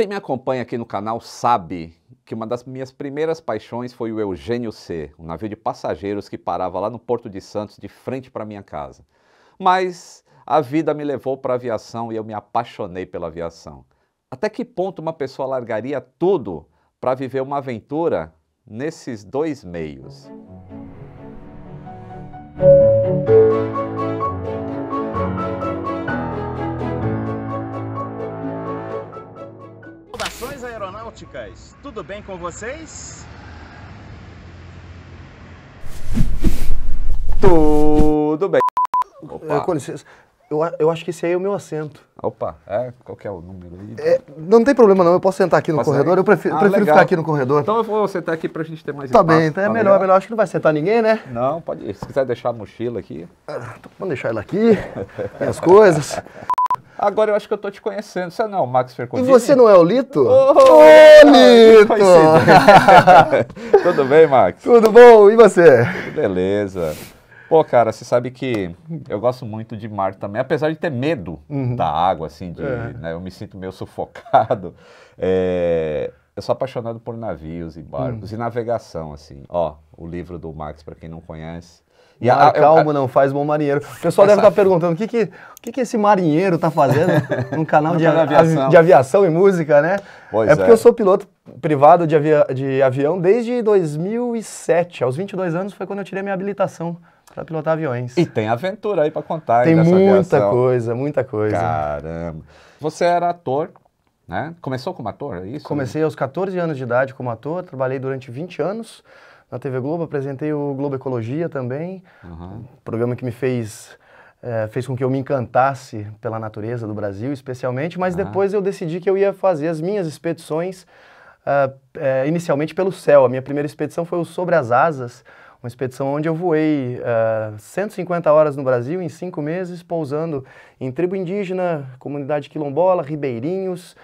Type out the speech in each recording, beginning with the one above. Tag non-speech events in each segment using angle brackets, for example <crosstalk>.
Quem me acompanha aqui no canal sabe que uma das minhas primeiras paixões foi o Eugênio C, um navio de passageiros que parava lá no Porto de Santos, de frente para minha casa. Mas a vida me levou para a aviação e eu me apaixonei pela aviação. Até que ponto uma pessoa largaria tudo para viver uma aventura nesses dois meios? Tudo bem com vocês? Tudo bem. É, Opa. Com licença. Eu, eu acho que esse aí é o meu assento. Opa, é, qual que é o número aí? É, não tem problema não, eu posso sentar aqui no posso corredor, sair? eu prefiro, ah, prefiro ficar aqui no corredor. Então eu vou sentar aqui pra gente ter mais tá espaço. Bem, então é tá melhor, legal. melhor. Acho que não vai sentar ninguém, né? Não, pode ir. Se quiser deixar a mochila aqui. Ah, então vamos deixar ela aqui, <laughs> As coisas. Agora eu acho que eu tô te conhecendo. Você não é o Max Fercondini? E você não é o Lito? Ô, oh, oh, Lito! <laughs> Tudo bem, Max? Tudo bom? E você? Beleza. Pô, cara, você sabe que eu gosto muito de mar também, apesar de ter medo uhum. da água, assim, de, é. né, eu me sinto meio sufocado. É, eu sou apaixonado por navios e barcos hum. e navegação, assim. Ó, o livro do Max, para quem não conhece. E a, calma, não faz bom marinheiro. O pessoal deve estar tá perguntando o que que, o que que esse marinheiro tá fazendo <laughs> num canal de, tá aviação. de aviação e música, né? Pois é, é porque eu é. sou piloto privado de, avia, de avião desde 2007. Aos 22 anos foi quando eu tirei minha habilitação para pilotar aviões. E tem aventura aí para contar. Tem muita aviação. coisa, muita coisa. Caramba. Você era ator, né? Começou como ator, é isso? Comecei aos 14 anos de idade como ator, trabalhei durante 20 anos na TV Globo, apresentei o Globo Ecologia também, uhum. um programa que me fez é, fez com que eu me encantasse pela natureza do Brasil, especialmente, mas uhum. depois eu decidi que eu ia fazer as minhas expedições uh, uh, inicialmente pelo céu. A minha primeira expedição foi o Sobre as Asas, uma expedição onde eu voei uh, ah, 150 horas no Brasil em cinco meses, pousando em tribo indígena, comunidade quilombola, ribeirinhos,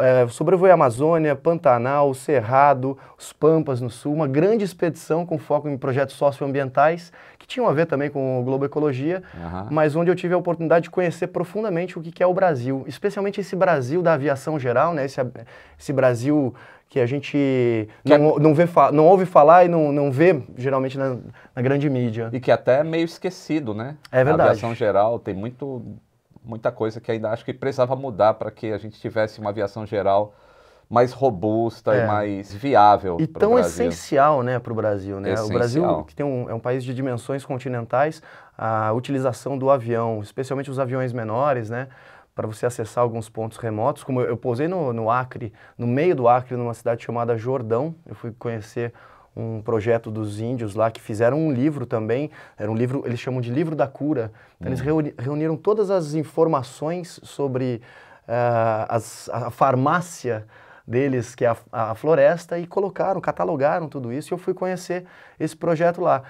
é, sobrevoei a Amazônia, Pantanal, Cerrado, os Pampas no Sul, uma grande expedição com foco em projetos socioambientais, que tinham a ver também com o Globo Ecologia, uhum. mas onde eu tive a oportunidade de conhecer profundamente o que é o Brasil, especialmente esse Brasil da aviação geral, né? esse, esse Brasil que a gente que não, é... não, vê, não ouve falar e não, não vê geralmente na, na grande mídia. E que é até é meio esquecido, né? É verdade. A aviação geral tem muito muita coisa que ainda acho que precisava mudar para que a gente tivesse uma aviação geral mais robusta é. e mais viável. E tão Brasil. essencial né, para o Brasil. Né? O Brasil, que tem um, é um país de dimensões continentais, a utilização do avião, especialmente os aviões menores, né? para você acessar alguns pontos remotos. Como eu, eu posei no, no Acre, no meio do Acre, numa cidade chamada Jordão, eu fui conhecer um projeto dos índios lá que fizeram um livro também, era um livro, eles chamam de livro da cura. Então, Eles hum. reuni, reuniram todas as informações sobre uh, as, a farmácia deles, que é a, a, floresta, e colocaram, catalogaram tudo isso, e eu fui conhecer esse projeto lá.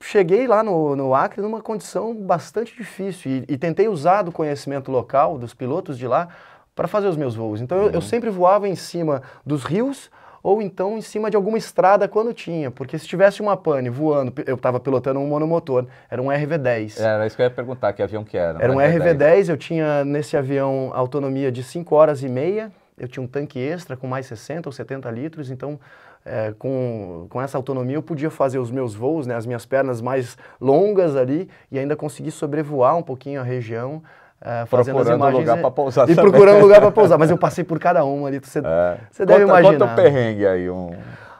Cheguei lá no, no Acre numa condição bastante difícil e, e tentei usar do conhecimento local, dos pilotos de lá, para fazer os meus voos. Então uhum. eu, eu uhum. sempre voava em cima dos rios ou então em cima de alguma estrada quando tinha, porque se tivesse uma pane voando, eu estava pilotando um monomotor, era um RV-10. É, era isso que eu ia perguntar, que avião que era? Era um RV-10, eu tinha nesse avião autonomia de 5 horas e meia, eu tinha um tanque extra com mais 60 ou 70 litros, então é, com, com essa autonomia eu podia fazer os meus voos, né, as minhas pernas mais longas ali e ainda conseguir sobrevoar um pouquinho a região, é, procurando um lugar para pousar. E procurando um lugar para pousar. Mas eu <laughs> passei por cada uma ali. Você é. deve imaginar. quanto né? o perrengue aí. Um...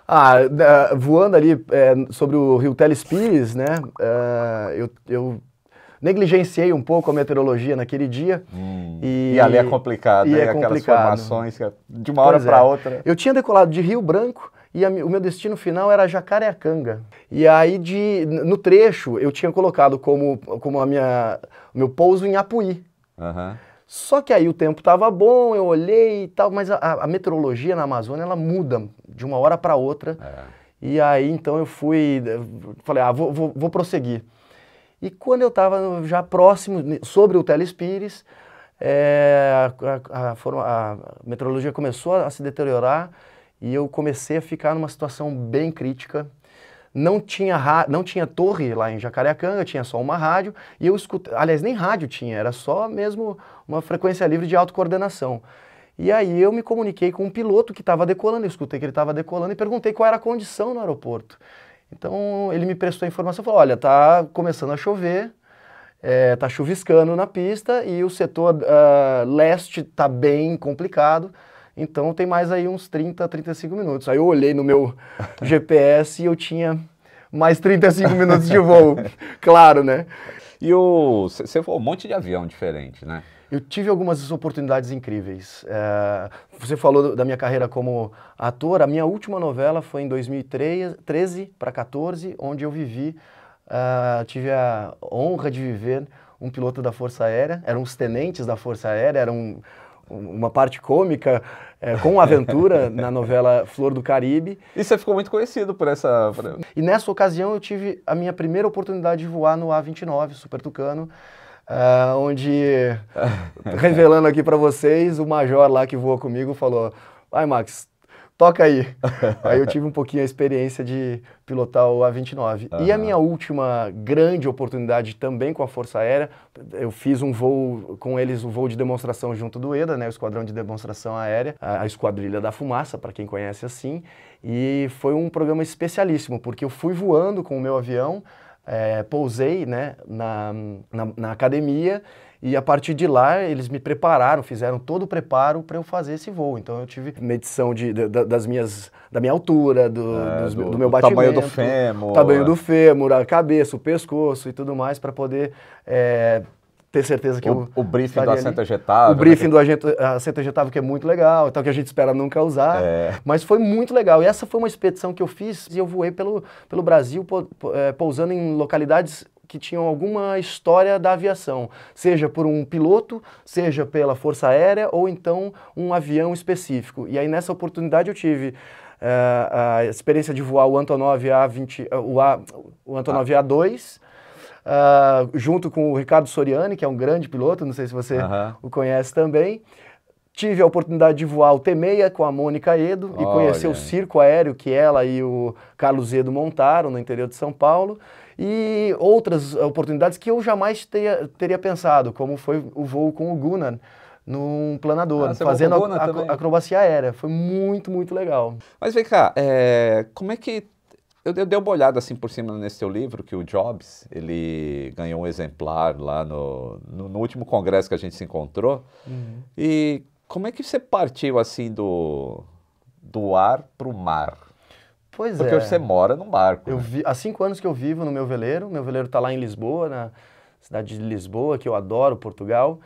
Ah, voando ali é, sobre o rio Telespires, né? É, eu, eu negligenciei um pouco a meteorologia naquele dia. Hum, e, e, ali é complicado, e né? É Aquelas formações é de uma hora para é. outra. Eu tinha decolado de Rio Branco e a, o meu destino final era Jacareacanga. E aí, de, no trecho, eu tinha colocado como, como a minha, meu pouso em Apuí. Uhum. Só que aí o tempo estava bom, eu olhei e tal, mas a, a, meteorologia na Amazônia ela muda de uma hora para outra. É. E aí então eu fui, eh, falei, ah, vou, vou, vou prosseguir. E quando eu estava já próximo, sobre o Telespires, é, a, a, a meteorologia começou a se deteriorar e eu comecei a ficar numa situação bem crítica não tinha, não tinha torre lá em Jacareacanga, tinha só uma rádio, e eu escutei aliás, nem rádio tinha, era só mesmo uma frequência livre de autocoordenação. E aí eu me comuniquei com um piloto que estava decolando, eu escutei que ele estava decolando e perguntei qual era a condição no aeroporto. Então ele me prestou a informação, falou, olha, tá começando a chover, é, tá chuviscando na pista e o setor uh, leste tá bem complicado, então tem mais aí uns 30, 35 minutos. Aí eu olhei no meu GPS <laughs> e eu tinha mais 35 minutos de voo. <laughs> claro, né? E o você voou um monte de avião diferente, né? Eu tive algumas oportunidades incríveis. É, você falou da minha carreira como ator. A minha última novela foi em 2013 para 14, onde eu vivi, uh, tive a honra de viver um piloto da Força Aérea. Eram os tenentes da Força Aérea, eram uma parte cômica é, com aventura <laughs> na novela Flor do Caribe. E você ficou muito conhecido por essa. E nessa ocasião eu tive a minha primeira oportunidade de voar no A29, Super Tucano. Uh, onde, <laughs> revelando aqui para vocês, o major lá que voa comigo falou: Ai, Max, toca aí. <laughs> aí eu tive um pouquinho a experiência de pilotar o A29. Uhum. E a minha última grande oportunidade também com a Força Aérea, eu fiz um voo com eles, um voo de demonstração junto do EDA, né, o Esquadrão de Demonstração Aérea, a, a Esquadrilha da Fumaça, para quem conhece assim. E foi um programa especialíssimo, porque eu fui voando com o meu avião, é, pousei né, na, na, na academia e a partir de lá, eles me prepararam, fizeram todo o preparo para eu fazer esse voo. Então eu tive medição de, de, de das minhas, da minha altura, do, é, dos, do, do, meu batimento. tamanho do fêmur. tamanho é. do fêmur, a cabeça, o pescoço e tudo mais para poder é, ter certeza que o, eu. O briefing do assento ejetável. O né, briefing né? do agente assento ejetável, que é muito legal, então que a gente espera nunca usar. É. Mas foi muito legal. E essa foi uma expedição que eu fiz e eu voei pelo, pelo Brasil, é, pousando em localidades que tinham alguma história da aviação, seja por um piloto, seja pela Força Aérea ou então um avião específico. E aí nessa oportunidade eu tive uh, a experiência de voar o Antonov A20, uh, o, a, o Antonov ah. A2, uh, junto com o Ricardo Soriani, que é um grande piloto, não sei se você -huh. o conhece também. Tive a oportunidade de voar o T6 com a Mônica Edo Olha. e conhecer o circo aéreo que ela e o Carlos Edo montaram no interior de São Paulo e outras oportunidades que eu jamais teria, teria pensado, como foi o voo com o Gunnar num planador, ah, fazendo a, a, acrobacia aérea. Foi muito, muito legal. Mas vem cá, é, como é que... Eu, eu dei uma olhada assim por cima nesse teu livro, que o Jobs, ele ganhou um exemplar lá no, no, no último congresso que a gente se encontrou. Uhum. E como é que você partiu assim do, do ar para o mar? Pois Porque é. você mora no barco. Eu né? vi, há cinco anos que eu vivo no meu veleiro. Meu veleiro está lá em Lisboa, na cidade de Lisboa, que eu adoro, Portugal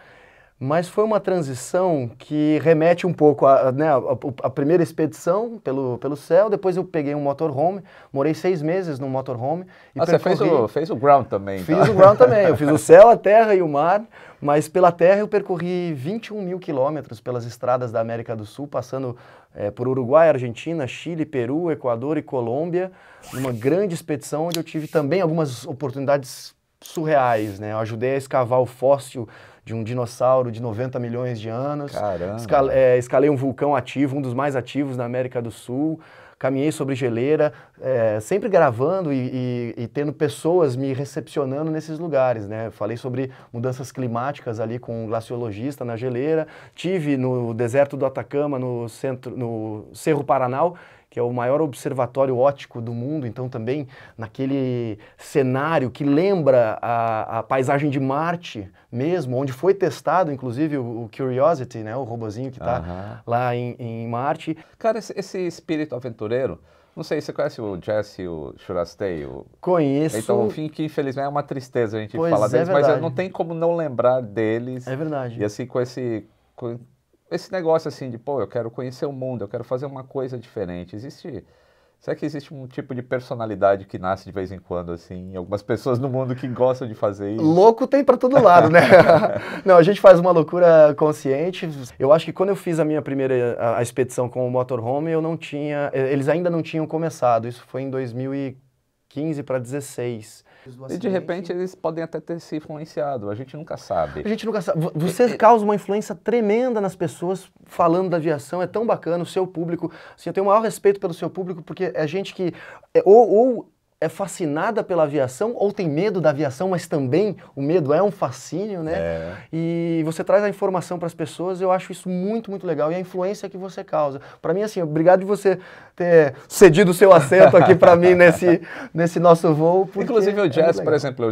mas foi uma transição que remete um pouco à né, a, a, primeira expedição pelo, pelo céu, depois eu peguei um motorhome, morei seis meses no motorhome. E ah, percorri... você fez o, fez o ground também. Então. Fiz o ground também, eu fiz o céu, a terra e o mar, mas pela terra eu percorri 21 mil quilômetros pelas estradas da América do Sul, passando é, por Uruguai, Argentina, Chile, Peru, Equador e Colômbia, numa grande expedição onde eu tive também algumas oportunidades surreais, né? Eu ajudei a escavar o fóssil de um dinossauro de 90 milhões de anos. Escalei, é, escalei um vulcão ativo, um dos mais ativos na América do Sul. Caminhei sobre geleira, é, sempre gravando e, e, e, tendo pessoas me recepcionando nesses lugares, né? Falei sobre mudanças climáticas ali com um glaciologista na geleira. Tive no deserto do Atacama, no centro, no Cerro Paranal, que é o maior observatório ótico do mundo, então também naquele cenário que lembra a, a paisagem de Marte mesmo, onde foi testado, inclusive, o, o Curiosity, né, o robozinho que está lá em, em, Marte. Cara, esse, esse espírito aventureiro, não sei, você conhece o Jesse, o Shurastei? O... Conheço. Então, o fim que infelizmente é uma tristeza a gente pois falar é deles, verdade. mas não tem como não lembrar deles. É verdade. E assim, com esse, com, esse negócio assim de, pô, eu quero conhecer o mundo, eu quero fazer uma coisa diferente. Existe. Será que existe um tipo de personalidade que nasce de vez em quando, assim, algumas pessoas no mundo que gostam de fazer isso? Louco tem para todo lado, né? <laughs> Não, a gente faz uma loucura consciente. Eu acho que quando eu fiz a minha primeira a, a expedição com o motorhome, eu não tinha, eh, eles ainda não tinham começado. Isso foi em 2004. 15 para 16. E de repente eles podem até ter se influenciado, a gente nunca sabe. A gente nunca sabe. Você causa uma influência tremenda nas pessoas falando da aviação, é tão bacana, o seu público. Assim, eu tenho o maior respeito pelo seu público, porque é gente que. É, ou, ou é fascinada pela aviação ou tem medo da aviação, mas também o medo é um fascínio, né? É. E você traz a informação para as pessoas, eu acho isso muito, muito legal e a influência que você causa. Para mim, assim, obrigado de você ter cedido o seu assento aqui para mim nesse, <laughs> nesse nosso voo. Inclusive o Jazz, é por exemplo,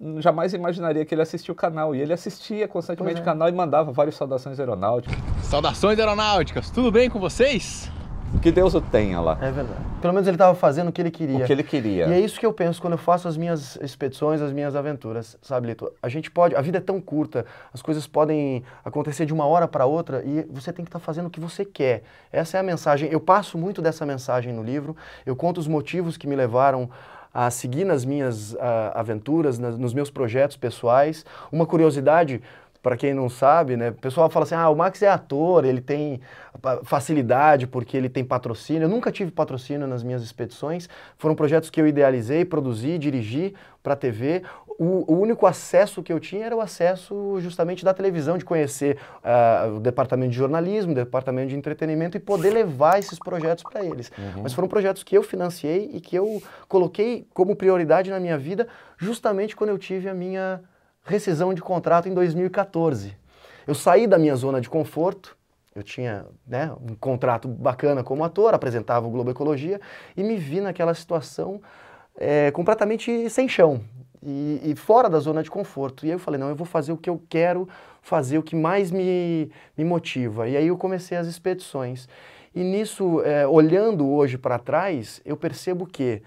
eu jamais imaginaria que ele assistia o canal e ele assistia constantemente é. o canal e mandava várias saudações aeronáuticas. Saudações aeronáuticas, tudo bem com vocês? O que Deus o tenha lá. É verdade. Pelo menos ele estava fazendo o que ele queria. O que ele queria. E é isso que eu penso quando eu faço as minhas expedições, as minhas aventuras, sabe, Lito? A gente pode, a vida é tão curta, as coisas podem acontecer de uma hora para outra e você tem que estar tá fazendo o que você quer. Essa é a mensagem. Eu passo muito dessa mensagem no livro. Eu conto os motivos que me levaram a seguir nas minhas uh, aventuras, nas, nos meus projetos pessoais. Uma curiosidade para quem não sabe, né? O pessoal fala assim: ah, o Max é ator, ele tem facilidade porque ele tem patrocínio. Eu nunca tive patrocínio nas minhas expedições. Foram projetos que eu idealizei, produzi, dirigi para a TV. O, o, único acesso que eu tinha era o acesso justamente da televisão, de conhecer uh, o departamento de jornalismo, o departamento de entretenimento e poder levar esses projetos para eles. Uhum. Mas foram projetos que eu financiei e que eu coloquei como prioridade na minha vida justamente quando eu tive a minha rescisão de contrato em 2014. Eu saí da minha zona de conforto, eu tinha né, um contrato bacana como ator, apresentava o Globo Ecologia e me vi naquela situação é, completamente sem chão e, e, fora da zona de conforto. E aí eu falei: não, eu vou fazer o que eu quero, fazer o que mais me, me motiva. E aí eu comecei as expedições. E nisso, é, olhando hoje para trás, eu percebo que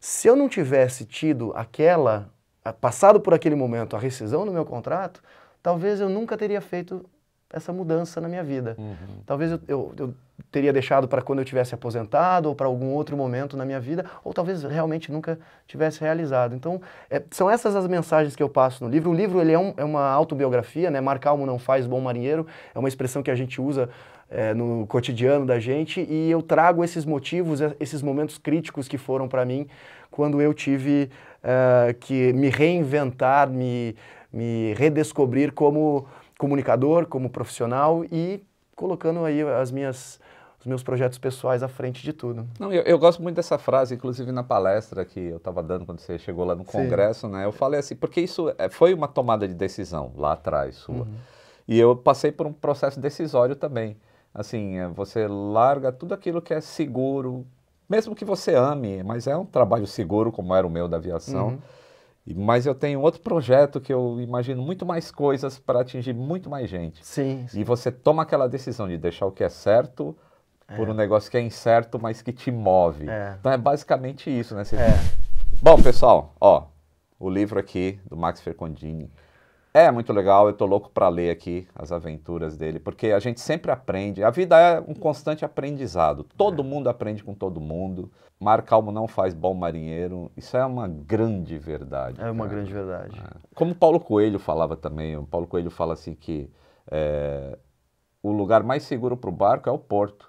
se eu não tivesse tido aquela passado por aquele momento, a rescisão no meu contrato, talvez eu nunca teria feito essa mudança na minha vida. Uhum. Talvez eu, eu, eu, teria deixado para quando eu tivesse aposentado ou para algum outro momento na minha vida, ou talvez realmente nunca tivesse realizado. Então, é, são essas as mensagens que eu passo no livro. O livro ele é, um, é uma autobiografia, né? Calmo não faz bom marinheiro, é uma expressão que a gente usa é, no cotidiano da gente, e eu trago esses motivos, é, esses momentos críticos que foram para mim quando eu tive uh, que me reinventar, me, me redescobrir como comunicador, como profissional e colocando aí as minhas os meus projetos pessoais à frente de tudo. Não, eu, eu gosto muito dessa frase, inclusive na palestra que eu estava dando quando você chegou lá no congresso, Sim. né? Eu falei assim, porque isso eh, foi uma tomada de decisão lá atrás sua. Uhum. E eu passei por um processo decisório também. Assim, eh, você larga tudo aquilo que é seguro, mesmo que você ame, mas é um trabalho seguro, como era o meu da aviação. Uhum. Mas eu tenho outro projeto que eu imagino muito mais coisas para atingir muito mais gente. Sim, sim, E você toma aquela decisão de deixar o que é certo é. por um negócio que é incerto, mas que te move. É. Então é basicamente isso, né? Você... É. Bom, pessoal, ó, o livro aqui do Max Fercondini. É muito legal, eu tô louco para ler aqui as aventuras dele, porque a gente sempre aprende. A vida é um constante aprendizado. Todo é. mundo aprende com todo mundo. Mar calmo não faz bom marinheiro. Isso é uma grande verdade. É uma cara. grande verdade. É. Como Paulo Coelho falava também, o Paulo Coelho fala assim que é, o lugar mais seguro para o barco é o porto.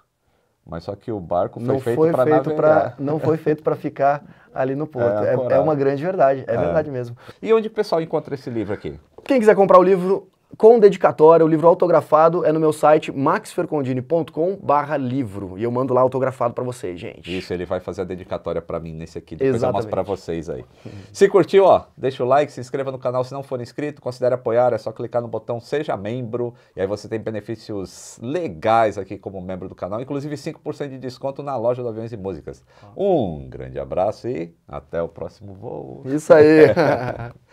Mas só que o barco foi não feito foi para feito pra, Não foi feito para ficar ali no <laughs> é, porto. É, é, uma grande verdade, é, é, verdade mesmo. E onde o pessoal encontra esse livro aqui? Quem quiser comprar o livro com dedicatória, o livro autografado é no meu site maxfercondini.com/livro e eu mando lá autografado para vocês, gente. Isso, ele vai fazer a dedicatória para mim nesse aqui, depois Exatamente. eu mostro para vocês aí. se curtiu, ó, deixa o like, se inscreva no canal se não for inscrito, considere apoiar, é só clicar no botão seja membro e aí você tem benefícios legais aqui como membro do canal, inclusive 5% de desconto na loja do Aviões e Músicas. Ah. Um grande abraço e até o próximo voo. Isso aí. <laughs>